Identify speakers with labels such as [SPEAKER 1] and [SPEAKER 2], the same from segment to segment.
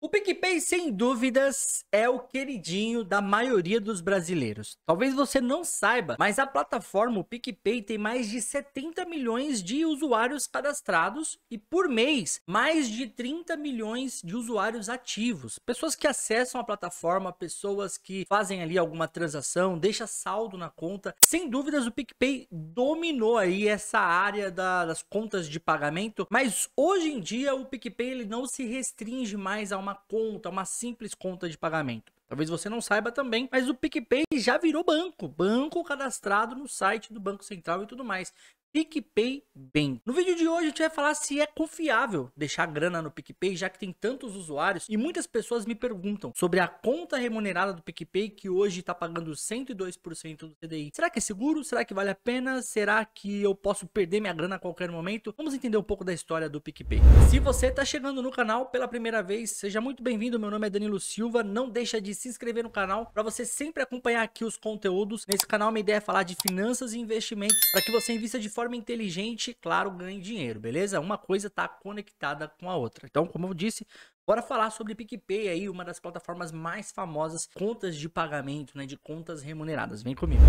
[SPEAKER 1] O PicPay, sem dúvidas, é o queridinho da maioria dos brasileiros. Talvez você não saiba, mas a plataforma o PicPay tem mais de 70 milhões de usuários cadastrados e por mês, mais de 30 milhões de usuários ativos. Pessoas que acessam a plataforma, pessoas que fazem ali alguma transação, deixa saldo na conta. Sem dúvidas, o PicPay dominou aí essa área da, das contas de pagamento, mas hoje em dia o PicPay ele não se restringe mais a uma conta, uma simples conta de pagamento. Talvez você não saiba também, mas o PicPay já virou banco, banco cadastrado no site do Banco Central e tudo mais. PicPay bem. No vídeo de hoje a gente vai falar se é confiável deixar grana no PicPay, já que tem tantos usuários e muitas pessoas me perguntam sobre a conta remunerada do PicPay que hoje está pagando 102% do CDI. Será que é seguro? Será que vale a pena? Será que eu posso perder minha grana a qualquer momento? Vamos entender um pouco da história do PicPay. Se você está chegando no canal pela primeira vez, seja muito bem-vindo. Meu nome é Danilo Silva. Não deixa de se inscrever no canal para você sempre acompanhar aqui os conteúdos. Nesse canal minha ideia é falar de finanças e investimentos para que você invista de forma inteligente, claro, ganhe dinheiro, beleza? Uma coisa está conectada com a outra. Então, como eu disse, bora falar sobre PicPay aí, uma das plataformas mais famosas, contas de pagamento, né, de contas remuneradas. Vem comigo.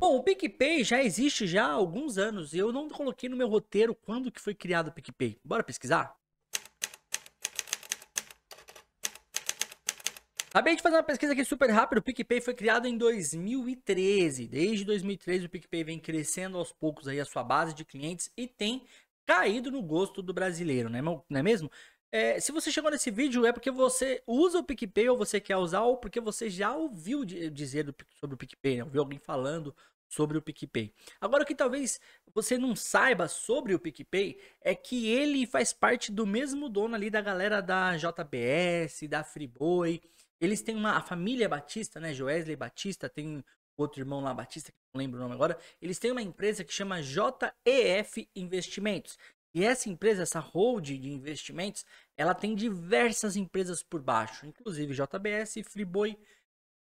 [SPEAKER 1] Bom, o PicPay já existe já há alguns anos e eu não coloquei no meu roteiro quando que foi criado o PicPay. Bora pesquisar? Acabei de fazer uma pesquisa aqui super rápida. O PicPay foi criado em 2013. Desde 2013 o PicPay vem crescendo aos poucos aí a sua base de clientes e tem caído no gosto do brasileiro, né? não é mesmo? É, se você chegou nesse vídeo é porque você usa o PicPay ou você quer usar ou porque você já ouviu dizer do, sobre o PicPay, né? ouviu alguém falando sobre o PicPay. Agora, o que talvez você não saiba sobre o PicPay é que ele faz parte do mesmo dono ali da galera da JBS, da Freeboy, eles têm uma. A família Batista, né? Joesley Batista, tem outro irmão lá, Batista, que não lembro o nome agora. Eles têm uma empresa que chama JEF Investimentos. E essa empresa, essa hold de investimentos, ela tem diversas empresas por baixo, inclusive JBS, Freeboy,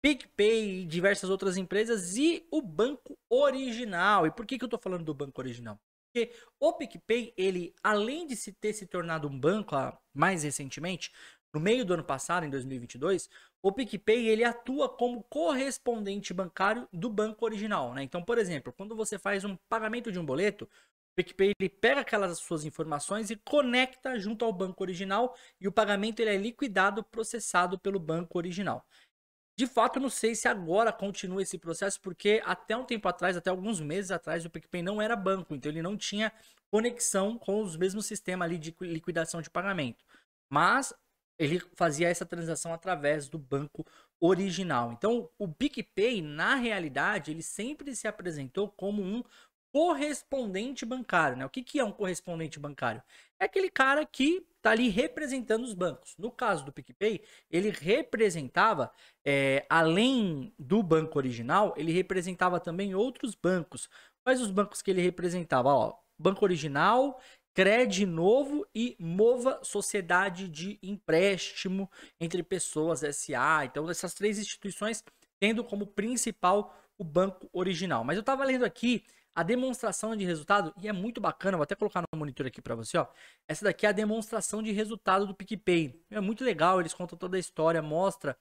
[SPEAKER 1] PicPay e diversas outras empresas e o banco original. E por que, que eu estou falando do banco original? Porque o PicPay, ele, além de se ter se tornado um banco ah, mais recentemente, no meio do ano passado, em 2022, o PicPay ele atua como correspondente bancário do banco original. Né? Então, por exemplo, quando você faz um pagamento de um boleto, o PicPay ele pega aquelas suas informações e conecta junto ao banco original e o pagamento ele é liquidado, processado pelo banco original. De fato, não sei se agora continua esse processo, porque até um tempo atrás, até alguns meses atrás, o PicPay não era banco, então ele não tinha conexão com os mesmos sistemas ali de liquidação de pagamento. Mas ele fazia essa transação através do banco original. Então, o PicPay, na realidade, ele sempre se apresentou como um correspondente bancário, né? O que, que é um correspondente bancário? É aquele cara que está ali representando os bancos. No caso do PicPay, ele representava, é, além do banco original, ele representava também outros bancos. Quais os bancos que ele representava? Ó, banco original, CRED Novo e Mova Sociedade de Empréstimo entre Pessoas SA. Então, essas três instituições tendo como principal o banco original. Mas eu estava lendo aqui a demonstração de resultado, e é muito bacana, vou até colocar no monitor aqui para você, ó. Essa daqui é a demonstração de resultado do PicPay. É muito legal, eles contam toda a história, mostra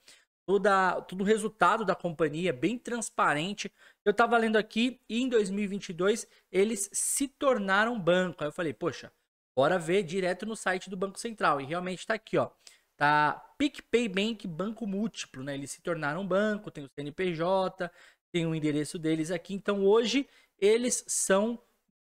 [SPEAKER 1] toda, todo o resultado da companhia, é bem transparente. Eu estava lendo aqui e em 2022 eles se tornaram banco. Aí eu falei, poxa, bora ver direto no site do Banco Central. E realmente está aqui, ó. Tá PicPay Bank Banco Múltiplo, né? Eles se tornaram banco, tem o CNPJ, tem o endereço deles aqui. Então hoje eles são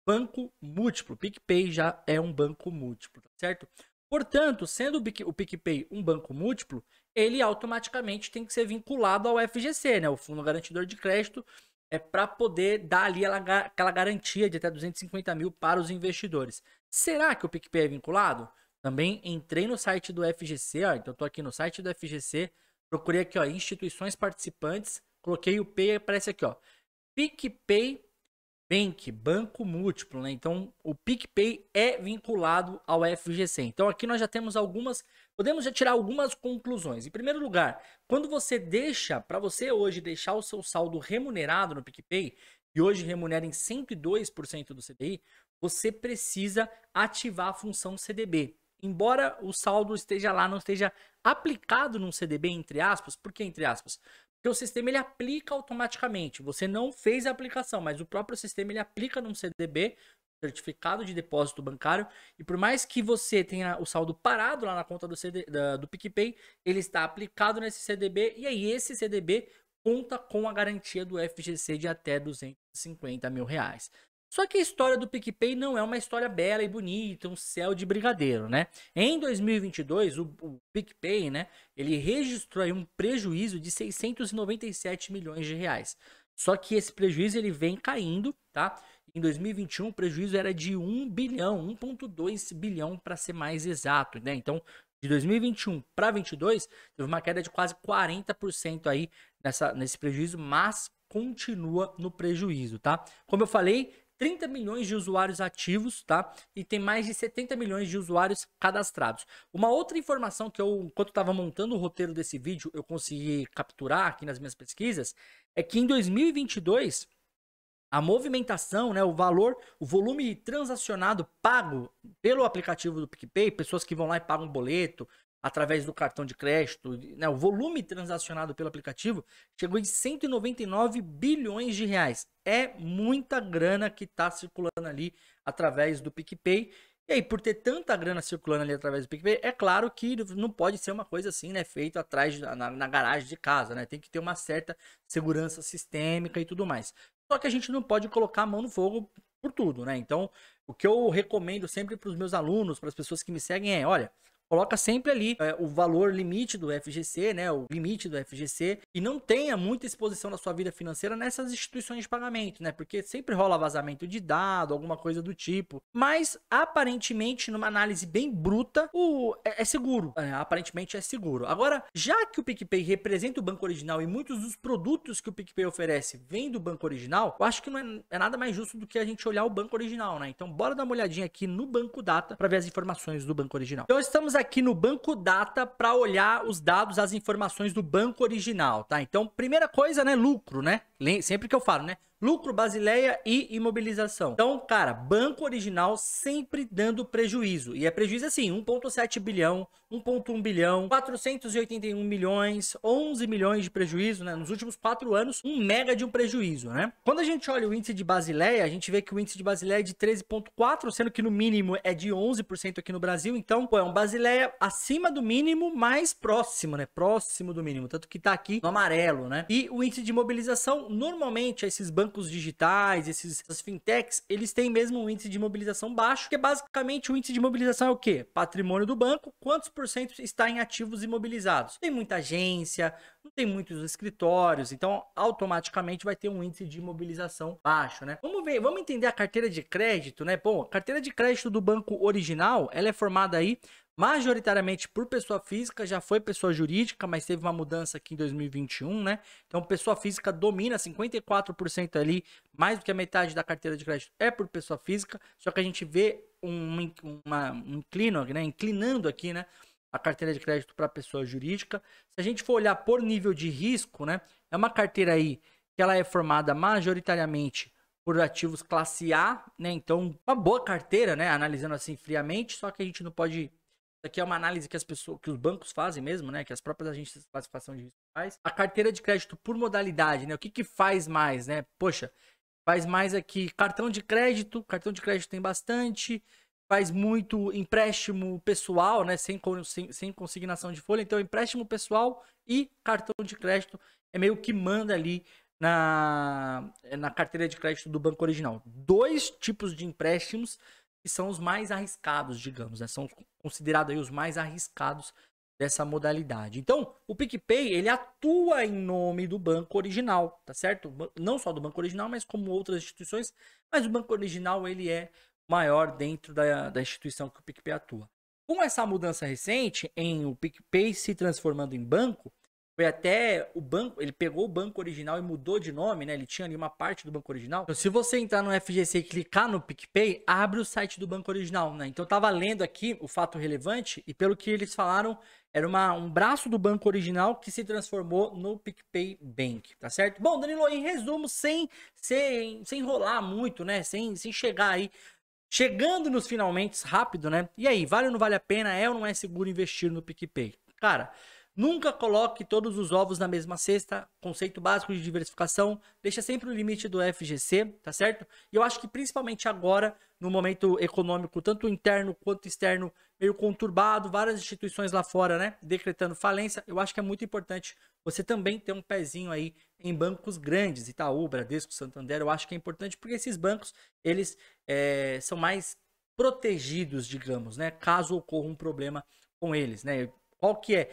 [SPEAKER 1] banco múltiplo. PicPay já é um banco múltiplo, tá certo? Portanto, sendo o PicPay um banco múltiplo, ele automaticamente tem que ser vinculado ao FGC, né? o Fundo Garantidor de Crédito, é para poder dar ali aquela garantia de até 250 mil para os investidores. Será que o PicPay é vinculado? Também entrei no site do FGC, ó, então estou aqui no site do FGC, procurei aqui ó, instituições participantes, coloquei o P e aparece aqui, ó, PicPay Bank, é banco múltiplo, né? Então o PicPay é vinculado ao FGC. Então aqui nós já temos algumas, podemos já tirar algumas conclusões. Em primeiro lugar, quando você deixa, para você hoje deixar o seu saldo remunerado no PicPay, e hoje remunera em 102% do CDI, você precisa ativar a função CDB. Embora o saldo esteja lá, não esteja aplicado num CDB, entre aspas, por que entre aspas? Porque o sistema ele aplica automaticamente. Você não fez a aplicação, mas o próprio sistema ele aplica num CDB, certificado de depósito bancário, e por mais que você tenha o saldo parado lá na conta do, CD, da, do PicPay, ele está aplicado nesse CDB, e aí esse CDB conta com a garantia do FGC de até 250 mil reais. Só que a história do PicPay não é uma história bela e bonita, um céu de brigadeiro, né? Em 2022, o, o PicPay, né, ele registrou um prejuízo de 697 milhões de reais. Só que esse prejuízo ele vem caindo, tá? Em 2021, o prejuízo era de 1 bilhão, 1.2 bilhão para ser mais exato, né? Então, de 2021 para 22, teve uma queda de quase 40% aí nessa, nesse prejuízo, mas continua no prejuízo, tá? Como eu falei, 30 milhões de usuários ativos, tá? E tem mais de 70 milhões de usuários cadastrados. Uma outra informação que eu, enquanto estava montando o roteiro desse vídeo, eu consegui capturar aqui nas minhas pesquisas, é que em 2022 a movimentação, né, o valor, o volume transacionado pago pelo aplicativo do PicPay, pessoas que vão lá e pagam um boleto, através do cartão de crédito, né, o volume transacionado pelo aplicativo chegou em 199 bilhões de reais. É muita grana que está circulando ali através do PicPay. E aí, por ter tanta grana circulando ali através do PicPay, é claro que não pode ser uma coisa assim, né? Feito atrás, na, na garagem de casa, né? Tem que ter uma certa segurança sistêmica e tudo mais. Só que a gente não pode colocar a mão no fogo por tudo, né? Então, o que eu recomendo sempre para os meus alunos, para as pessoas que me seguem é, olha, coloca sempre ali é, o valor limite do FGC, né, o limite do FGC, e não tenha muita exposição da sua vida financeira nessas instituições de pagamento, né, porque sempre rola vazamento de dado, alguma coisa do tipo. Mas, aparentemente, numa análise bem bruta, o, é, é seguro. É, aparentemente é seguro. Agora, já que o PicPay representa o banco original e muitos dos produtos que o PicPay oferece vêm do banco original, eu acho que não é, é nada mais justo do que a gente olhar o banco original, né? Então, bora dar uma olhadinha aqui no Banco Data para ver as informações do banco original. Então, estamos aqui aqui no banco data para olhar os dados, as informações do banco original, tá? Então, primeira coisa, né, lucro, né? Sempre que eu falo, né? lucro, basileia e imobilização. Então, cara, banco original sempre dando prejuízo. E é prejuízo assim, 1.7 bilhão, 1.1 bilhão, 481 milhões, 11 milhões de prejuízo, né? Nos últimos quatro anos, um mega de um prejuízo, né? Quando a gente olha o índice de Basileia, a gente vê que o índice de Basileia é de 13.4, sendo que no mínimo é de 11% aqui no Brasil. Então, pô, é um Basileia acima do mínimo, mais próximo, né? Próximo do mínimo, tanto que tá aqui no amarelo, né? E o índice de imobilização normalmente esses bancos bancos digitais, esses, essas fintechs, eles têm mesmo um índice de mobilização baixo, que é basicamente o índice de mobilização é o quê? Patrimônio do banco, quantos por cento está em ativos imobilizados? Tem muita agência, não tem muitos escritórios, então automaticamente vai ter um índice de mobilização baixo, né? Vamos ver, vamos entender a carteira de crédito, né? Bom, a carteira de crédito do banco original, ela é formada aí majoritariamente por pessoa física, já foi pessoa jurídica, mas teve uma mudança aqui em 2021, né? Então, pessoa física domina 54% ali, mais do que a metade da carteira de crédito é por pessoa física, só que a gente vê um, uma, um inclino, né? Inclinando aqui, né? A carteira de crédito para pessoa jurídica. Se a gente for olhar por nível de risco, né? É uma carteira aí que ela é formada majoritariamente por ativos classe A, né? Então, uma boa carteira, né? Analisando assim friamente, só que a gente não pode aqui é uma análise que as pessoas, que os bancos fazem mesmo, né? Que as próprias agências de classificação de risco faz. A carteira de crédito por modalidade, né? O que, que faz mais, né? Poxa, faz mais aqui cartão de crédito, cartão de crédito tem bastante, faz muito empréstimo pessoal, né? Sem, sem, sem consignação de folha. Então, empréstimo pessoal e cartão de crédito é meio que manda ali na, na carteira de crédito do banco original. Dois tipos de empréstimos que são os mais arriscados, digamos, né? São considerados aí os mais arriscados dessa modalidade. Então, o PicPay, ele atua em nome do banco original, tá certo? Não só do banco original, mas como outras instituições, mas o banco original, ele é maior dentro da, da instituição que o PicPay atua. Com essa mudança recente em o PicPay se transformando em banco, foi até o banco, ele pegou o banco original e mudou de nome, né? Ele tinha ali uma parte do banco original. Então, se você entrar no FGC e clicar no PicPay, abre o site do banco original, né? Então, eu tava lendo aqui o fato relevante e pelo que eles falaram, era uma, um braço do banco original que se transformou no PicPay Bank, tá certo? Bom, Danilo, em resumo, sem, sem, sem enrolar muito, né? Sem, sem chegar aí chegando nos finalmente rápido, né? E aí, vale ou não vale a pena? É ou não é seguro investir no PicPay? Cara, Nunca coloque todos os ovos na mesma cesta, conceito básico de diversificação, deixa sempre o limite do FGC, tá certo? E eu acho que principalmente agora, no momento econômico, tanto interno quanto externo, meio conturbado, várias instituições lá fora, né, decretando falência, eu acho que é muito importante você também ter um pezinho aí em bancos grandes, Itaú, Bradesco, Santander, eu acho que é importante porque esses bancos, eles é, são mais protegidos, digamos, né, caso ocorra um problema com eles, né? Qual que é?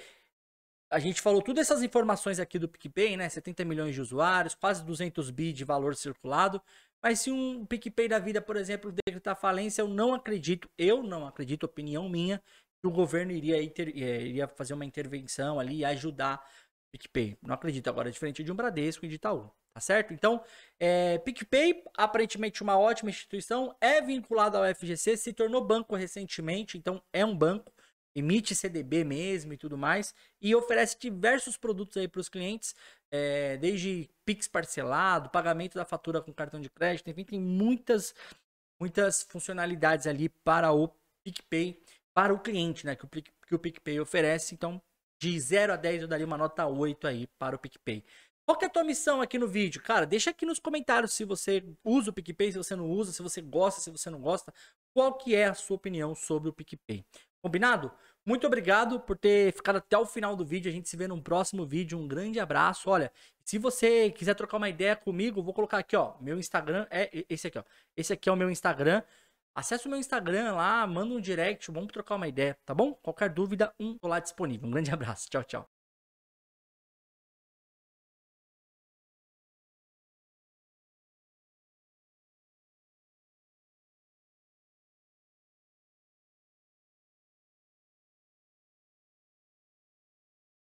[SPEAKER 1] a gente falou todas essas informações aqui do PicPay, né? 70 milhões de usuários, quase 200 bi de valor circulado. Mas se um PicPay da vida, por exemplo, decretar falência, eu não acredito, eu não acredito, opinião minha, que o governo iria, inter, eh, iria fazer uma intervenção ali e ajudar o PicPay. Não acredito agora, é diferente de um Bradesco e de Itaú, tá certo? Então, é, PicPay, aparentemente uma ótima instituição, é vinculado ao FGC, se tornou banco recentemente, então é um banco emite CDB mesmo e tudo mais, e oferece diversos produtos aí para os clientes, é, desde Pix parcelado, pagamento da fatura com cartão de crédito, enfim, tem muitas, muitas funcionalidades ali para o PicPay, para o cliente, né, que o, que o PicPay oferece, então de 0 a 10 eu daria uma nota 8 aí para o PicPay. Qual que é a tua missão aqui no vídeo? Cara, deixa aqui nos comentários se você usa o PicPay, se você não usa, se você gosta, se você não gosta. Qual que é a sua opinião sobre o PicPay? Combinado? Muito obrigado por ter ficado até o final do vídeo. A gente se vê num próximo vídeo. Um grande abraço. Olha, se você quiser trocar uma ideia comigo, vou colocar aqui, ó. Meu Instagram é esse aqui, ó. Esse aqui é o meu Instagram. Acesse o meu Instagram lá, manda um direct, vamos trocar uma ideia, tá bom? Qualquer dúvida, um tô lá disponível. Um grande abraço. Tchau, tchau.